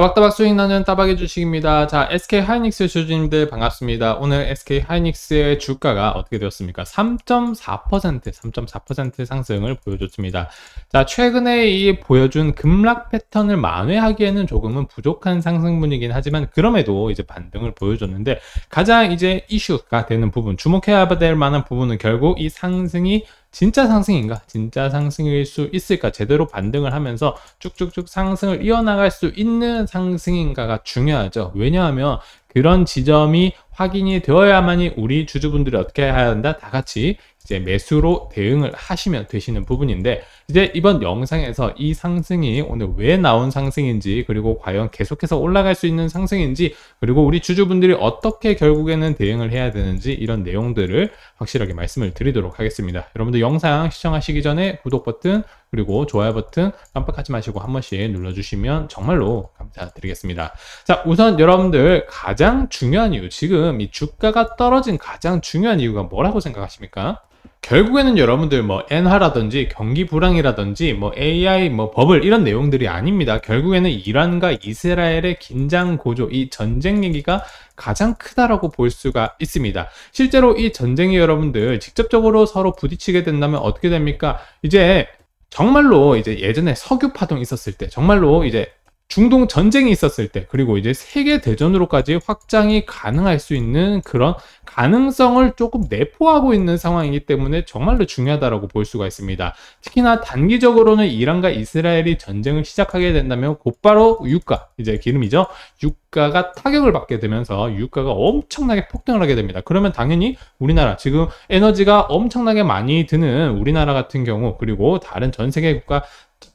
따박따박 수익 나는 따박의 주식입니다. 자, SK 하이닉스 주주님들 반갑습니다. 오늘 SK 하이닉스의 주가가 어떻게 되었습니까? 3.4% 3.4% 상승을 보여줬습니다. 자, 최근에 이 보여준 급락 패턴을 만회하기에는 조금은 부족한 상승분이긴 하지만 그럼에도 이제 반등을 보여줬는데 가장 이제 이슈가 되는 부분 주목해야 될 만한 부분은 결국 이 상승이 진짜 상승인가? 진짜 상승일 수 있을까? 제대로 반등을 하면서 쭉쭉쭉 상승을 이어나갈 수 있는 상승인가가 중요하죠. 왜냐하면 그런 지점이 확인이 되어야만이 우리 주주분들이 어떻게 해야 한다 다 같이 이제 매수로 대응을 하시면 되시는 부분인데 이제 이번 영상에서 이 상승이 오늘 왜 나온 상승인지 그리고 과연 계속해서 올라갈 수 있는 상승인지 그리고 우리 주주분들이 어떻게 결국에는 대응을 해야 되는지 이런 내용들을 확실하게 말씀을 드리도록 하겠습니다 여러분들 영상 시청하시기 전에 구독 버튼 그리고 좋아요 버튼 깜빡하지 마시고 한 번씩 눌러주시면 정말로 감사드리겠습니다 자 우선 여러분들 가장 중요한 이유 지금 지금 이 주가가 떨어진 가장 중요한 이유가 뭐라고 생각하십니까? 결국에는 여러분들 뭐 엔화라든지 경기 불황이라든지 뭐 AI 뭐 버블 이런 내용들이 아닙니다. 결국에는 이란과 이스라엘의 긴장 고조 이 전쟁 얘기가 가장 크다라고 볼 수가 있습니다. 실제로 이 전쟁이 여러분들 직접적으로 서로 부딪히게 된다면 어떻게 됩니까? 이제 정말로 이제 예전에 석유 파동 있었을 때 정말로 이제 중동 전쟁이 있었을 때 그리고 이제 세계 대전으로까지 확장이 가능할 수 있는 그런 가능성을 조금 내포하고 있는 상황이기 때문에 정말로 중요하다라고 볼 수가 있습니다. 특히나 단기적으로는 이란과 이스라엘이 전쟁을 시작하게 된다면 곧바로 유가 이제 기름이죠. 유가가 타격을 받게 되면서 유가가 엄청나게 폭등을 하게 됩니다. 그러면 당연히 우리나라 지금 에너지가 엄청나게 많이 드는 우리나라 같은 경우 그리고 다른 전 세계 국가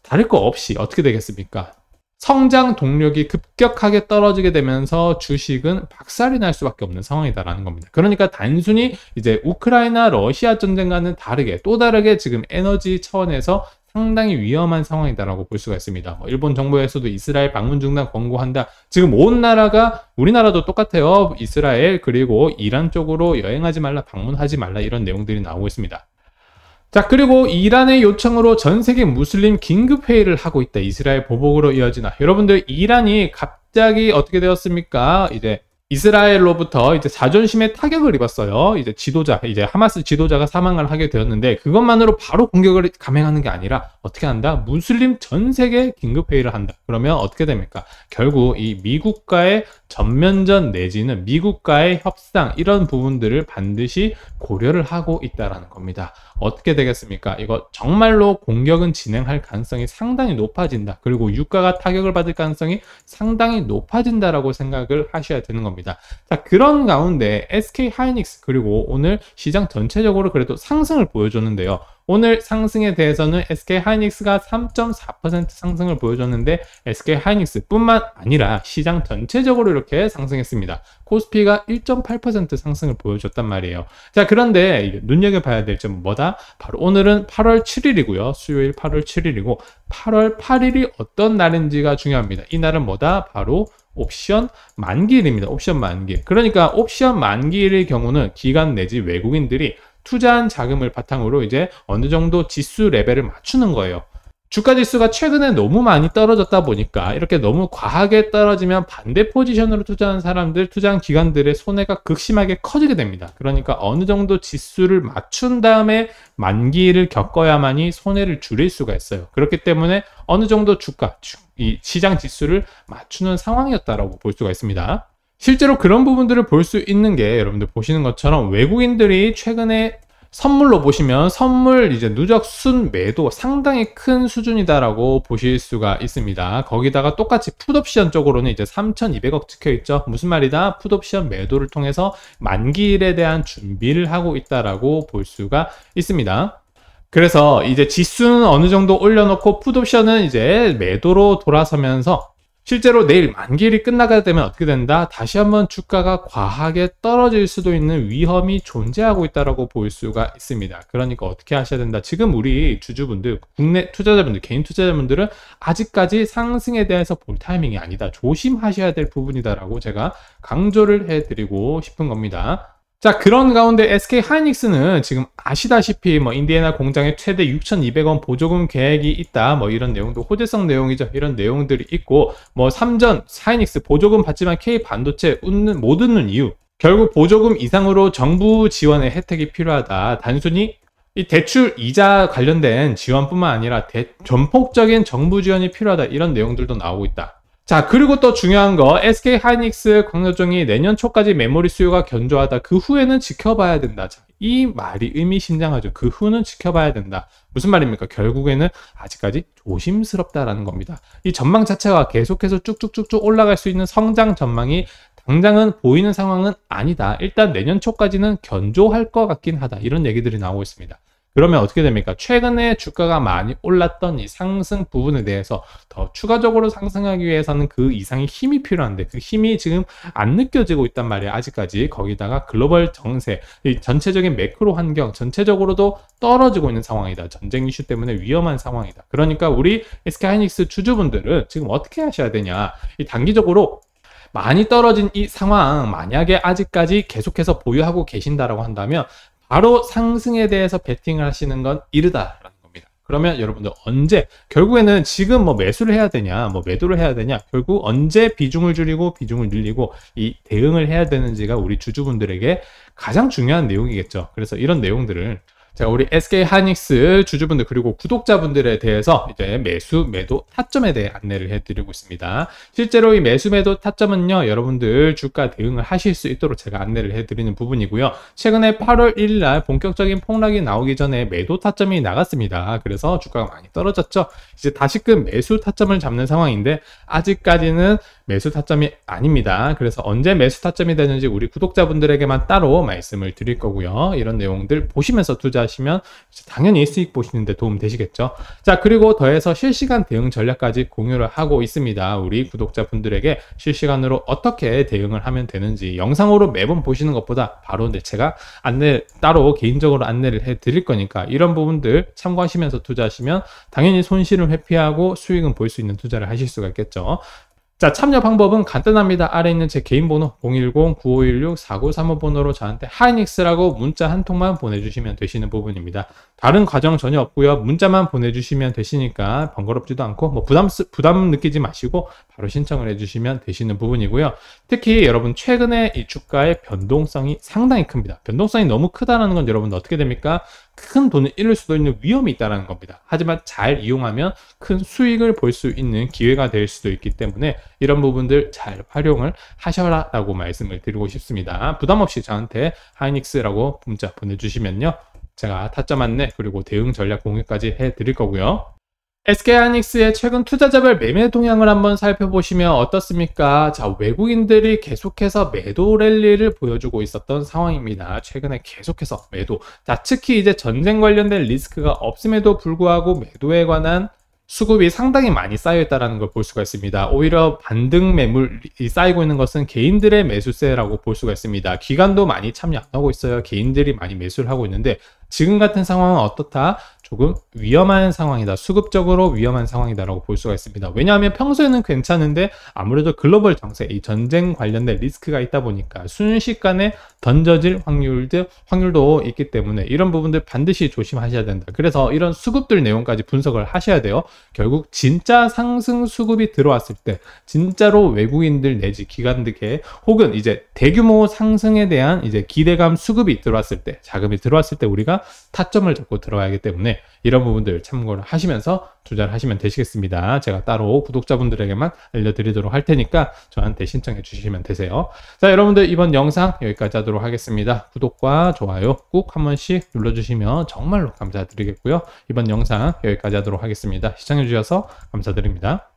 다를 거 없이 어떻게 되겠습니까? 성장 동력이 급격하게 떨어지게 되면서 주식은 박살이 날 수밖에 없는 상황이다라는 겁니다. 그러니까 단순히 이제 우크라이나 러시아 전쟁과는 다르게 또 다르게 지금 에너지 차원에서 상당히 위험한 상황이다라고 볼 수가 있습니다. 뭐 일본 정부에서도 이스라엘 방문 중단 권고한다. 지금 온 나라가 우리나라도 똑같아요. 이스라엘 그리고 이란 쪽으로 여행하지 말라, 방문하지 말라 이런 내용들이 나오고 있습니다. 자 그리고 이란의 요청으로 전 세계 무슬림 긴급 회의를 하고 있다. 이스라엘 보복으로 이어지나. 여러분들 이란이 갑자기 어떻게 되었습니까? 이제 이스라엘로부터 이제 자존심에 타격을 입었어요. 이제 지도자, 이제 하마스 지도자가 사망을 하게 되었는데 그것만으로 바로 공격을 감행하는 게 아니라 어떻게 한다? 무슬림 전 세계 긴급회의를 한다. 그러면 어떻게 됩니까? 결국 이 미국과의 전면전 내지는 미국과의 협상 이런 부분들을 반드시 고려를 하고 있다라는 겁니다. 어떻게 되겠습니까? 이거 정말로 공격은 진행할 가능성이 상당히 높아진다. 그리고 유가가 타격을 받을 가능성이 상당히 높아진다라고 생각을 하셔야 되는 겁니다. 자, 그런 가운데 SK 하이닉스 그리고 오늘 시장 전체적으로 그래도 상승을 보여줬는데요. 오늘 상승에 대해서는 SK 하이닉스가 3.4% 상승을 보여줬는데 SK 하이닉스뿐만 아니라 시장 전체적으로 이렇게 상승했습니다. 코스피가 1.8% 상승을 보여줬단 말이에요. 자 그런데 눈여겨봐야 될 점은 뭐다? 바로 오늘은 8월 7일이고요. 수요일 8월 7일이고 8월 8일이 어떤 날인지가 중요합니다. 이날은 뭐다? 바로 옵션 만기일입니다. 옵션 만기일. 그러니까 옵션 만기일의 경우는 기간 내지 외국인들이 투자한 자금을 바탕으로 이제 어느 정도 지수 레벨을 맞추는 거예요. 주가 지수가 최근에 너무 많이 떨어졌다 보니까 이렇게 너무 과하게 떨어지면 반대 포지션으로 투자한 사람들, 투자한 기관들의 손해가 극심하게 커지게 됩니다. 그러니까 어느 정도 지수를 맞춘 다음에 만기를 겪어야만이 손해를 줄일 수가 있어요. 그렇기 때문에 어느 정도 주가, 이 시장 지수를 맞추는 상황이었다라고 볼 수가 있습니다. 실제로 그런 부분들을 볼 수 있는 게 여러분들 보시는 것처럼 외국인들이 최근에 선물로 보시면 선물 이제 누적 순매도 상당히 큰 수준이다라고 보실 수가 있습니다. 거기다가 똑같이 풋옵션 쪽으로는 이제 3,200억 찍혀 있죠. 무슨 말이다? 풋옵션 매도를 통해서 만기일에 대한 준비를 하고 있다라고 볼 수가 있습니다. 그래서 이제 지수는 어느 정도 올려놓고 풋옵션은 이제 매도로 돌아서면서 실제로 내일 만기일이 끝나게 되면 어떻게 된다? 다시 한번 주가가 과하게 떨어질 수도 있는 위험이 존재하고 있다라고 볼 수가 있습니다. 그러니까 어떻게 하셔야 된다? 지금 우리 주주분들, 국내 투자자분들, 개인 투자자분들은 아직까지 상승에 대해서 볼 타이밍이 아니다. 조심하셔야 될 부분이다라고 제가 강조를 해드리고 싶은 겁니다. 자 그런 가운데 SK 하이닉스는 지금 아시다시피 뭐 인디애나 공장에 최대 6,200원 보조금 계획이 있다 뭐 이런 내용도 호재성 내용이죠 이런 내용들이 있고 뭐 3전 하이닉스 보조금 받지만 K 반도체 웃는 못 웃는 이유 결국 보조금 이상으로 정부 지원의 혜택이 필요하다 단순히 이 대출 이자 관련된 지원뿐만 아니라 대, 전폭적인 정부 지원이 필요하다 이런 내용들도 나오고 있다 자 그리고 또 중요한 거 SK 하이닉스 광조종이 내년 초까지 메모리 수요가 견조하다 그 후에는 지켜봐야 된다 자, 이 말이 의미심장하죠 그 후는 지켜봐야 된다 무슨 말입니까 결국에는 아직까지 조심스럽다라는 겁니다 이 전망 자체가 계속해서 쭉쭉쭉쭉 올라갈 수 있는 성장 전망이 당장은 보이는 상황은 아니다 일단 내년 초까지는 견조할 것 같긴 하다 이런 얘기들이 나오고 있습니다 그러면 어떻게 됩니까? 최근에 주가가 많이 올랐던 이 상승 부분에 대해서 더 추가적으로 상승하기 위해서는 그 이상의 힘이 필요한데 그 힘이 지금 안 느껴지고 있단 말이에요. 아직까지 거기다가 글로벌 정세, 이 전체적인 매크로 환경 전체적으로도 떨어지고 있는 상황이다. 전쟁 이슈 때문에 위험한 상황이다. 그러니까 우리 SK 하이닉스 주주분들은 지금 어떻게 하셔야 되냐? 이 단기적으로 많이 떨어진 이 상황 만약에 아직까지 계속해서 보유하고 계신다라고 한다면 바로 상승에 대해서 베팅을 하시는 건 이르다라는 겁니다. 그러면 여러분들 언제 결국에는 지금 뭐 매수를 해야 되냐, 뭐 매도를 해야 되냐, 결국 언제 비중을 줄이고 비중을 늘리고 이 대응을 해야 되는지가 우리 주주분들에게 가장 중요한 내용이겠죠. 그래서 이런 내용들을 제가 우리 SK 하닉스 주주분들 그리고 구독자분들에 대해서 이제 매수 매도 타점에 대해 안내를 해드리고 있습니다. 실제로 이 매수 매도 타점은요 여러분들 주가 대응을 하실 수 있도록 제가 안내를 해드리는 부분이고요. 최근에 8월 1일날 본격적인 폭락이 나오기 전에 매도 타점이 나갔습니다. 그래서 주가가 많이 떨어졌죠. 이제 다시금 매수 타점을 잡는 상황인데 아직까지는 매수 타점이 아닙니다. 그래서 언제 매수 타점이 되는지 우리 구독자분들에게만 따로 말씀을 드릴 거고요. 이런 내용들 보시면서 투자 하시면 당연히 수익 보시는데 도움 되시겠죠. 자, 그리고 더해서 실시간 대응 전략까지 공유를 하고 있습니다. 우리 구독자분들에게 실시간으로 어떻게 대응을 하면 되는지 영상으로 매번 보시는 것보다 바로 제가 안내 따로 개인적으로 안내를 해 드릴 거니까 이런 부분들 참고하시면서 투자하시면 당연히 손실을 회피하고 수익은 볼 수 있는 투자를 하실 수가 있겠죠. 자, 참여 방법은 간단합니다. 아래 있는 제 개인 번호 010-9516-4935 번호로 저한테 하이닉스라고 문자 한 통만 보내주시면 되시는 부분입니다. 다른 과정 전혀 없고요. 문자만 보내주시면 되시니까 번거롭지도 않고 뭐 부담 부담 느끼지 마시고 바로 신청을 해주시면 되시는 부분이고요. 특히 여러분 최근에 이 주가의 변동성이 상당히 큽니다. 변동성이 너무 크다는 건 여러분 어떻게 됩니까? 큰 돈을 잃을 수도 있는 위험이 있다는 겁니다. 하지만 잘 이용하면 큰 수익을 볼 수 있는 기회가 될 수도 있기 때문에 이런 부분들 잘 활용을 하셔라 라고 말씀을 드리고 싶습니다. 부담없이 저한테 하이닉스라고 문자 보내주시면요. 제가 타점 안내 그리고 대응 전략 공유까지 해드릴 거고요. SK 하이닉스의 최근 투자자별 매매 동향을 한번 살펴보시면 어떻습니까? 자, 외국인들이 계속해서 매도 랠리를 보여주고 있었던 상황입니다. 최근에 계속해서 매도. 자, 특히 이제 전쟁 관련된 리스크가 없음에도 불구하고 매도에 관한 수급이 상당히 많이 쌓여있다는 걸 볼 수가 있습니다. 오히려 반등 매물이 쌓이고 있는 것은 개인들의 매수세라고 볼 수가 있습니다. 기관도 많이 참여 안 하고 있어요. 개인들이 많이 매수를 하고 있는데 지금 같은 상황은 어떻다? 조금 위험한 상황이다. 수급적으로 위험한 상황이다라고 볼 수가 있습니다. 왜냐하면 평소에는 괜찮은데 아무래도 글로벌 정세, 이 전쟁 관련된 리스크가 있다 보니까 순식간에 던져질 확률도, 확률도 있기 때문에 이런 부분들 반드시 조심하셔야 된다. 그래서 이런 수급들 내용까지 분석을 하셔야 돼요. 결국 진짜 상승 수급이 들어왔을 때 진짜로 외국인들 내지 기관들께 혹은 이제 대규모 상승에 대한 이제 기대감 수급이 들어왔을 때 자금이 들어왔을 때 우리가 보니까 타점을 잡고 들어가기 야 때문에 이런 부분들 참고를 하시면서 투자를 하시면 되시겠습니다. 제가 따로 구독자분들에게만 알려드리도록 할 테니까 저한테 신청해 주시면 되세요. 자 여러분들 이번 영상 여기까지 하도록 하겠습니다. 구독과 좋아요 꼭 한 번씩 눌러주시면 정말로 감사드리겠고요. 이번 영상 여기까지 하도록 하겠습니다. 시청해 주셔서 감사드립니다.